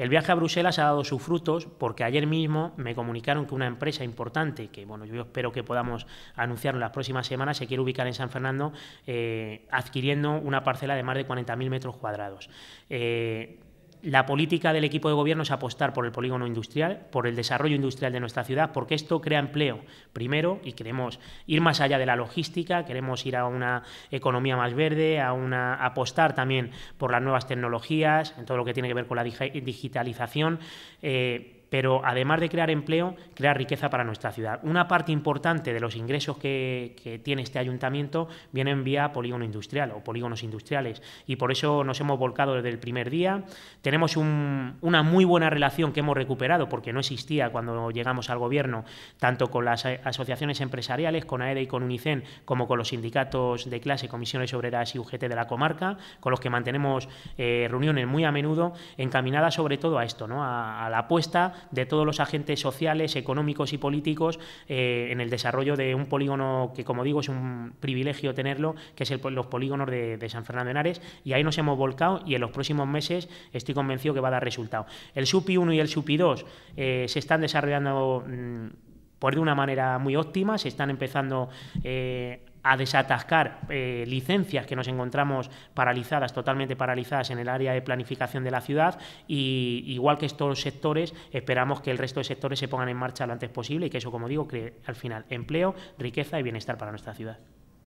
El viaje a Bruselas ha dado sus frutos porque ayer mismo me comunicaron que una empresa importante, que bueno, yo espero que podamos anunciar en las próximas semanas, se quiere ubicar en San Fernando eh, adquiriendo una parcela de más de 40.000 metros cuadrados. Eh, la política del equipo de gobierno es apostar por el polígono industrial, por el desarrollo industrial de nuestra ciudad, porque esto crea empleo primero y queremos ir más allá de la logística, queremos ir a una economía más verde, a una apostar también por las nuevas tecnologías, en todo lo que tiene que ver con la digitalización. Eh, pero además de crear empleo, crear riqueza para nuestra ciudad. Una parte importante de los ingresos que, tiene este ayuntamiento ...viene en vía polígono industrial o polígonos industriales y por eso nos hemos volcado desde el primer día. Tenemos una muy buena relación que hemos recuperado porque no existía cuando llegamos al gobierno, tanto con las asociaciones empresariales, con AEDE y con UNICEN, como con los sindicatos de clase, comisiones obreras y UGT de la comarca, con los que mantenemos eh, reuniones muy a menudo, encaminadas sobre todo a esto, a la apuesta de todos los agentes sociales, económicos y políticos eh, en el desarrollo de un polígono que, como digo, es un privilegio tenerlo, que es el, los polígonos de, San Fernando de Henares, y ahí nos hemos volcado y en los próximos meses estoy convencido que va a dar resultado. El SUPI 1 y el SUPI 2 eh, se están desarrollando... Mm, por de una manera muy óptima, se están empezando eh, a desatascar eh, licencias que nos encontramos paralizadas, totalmente paralizadas en el área de planificación de la ciudad y igual que estos sectores, esperamos que el resto de sectores se pongan en marcha lo antes posible y que eso, como digo, cree al final empleo, riqueza y bienestar para nuestra ciudad.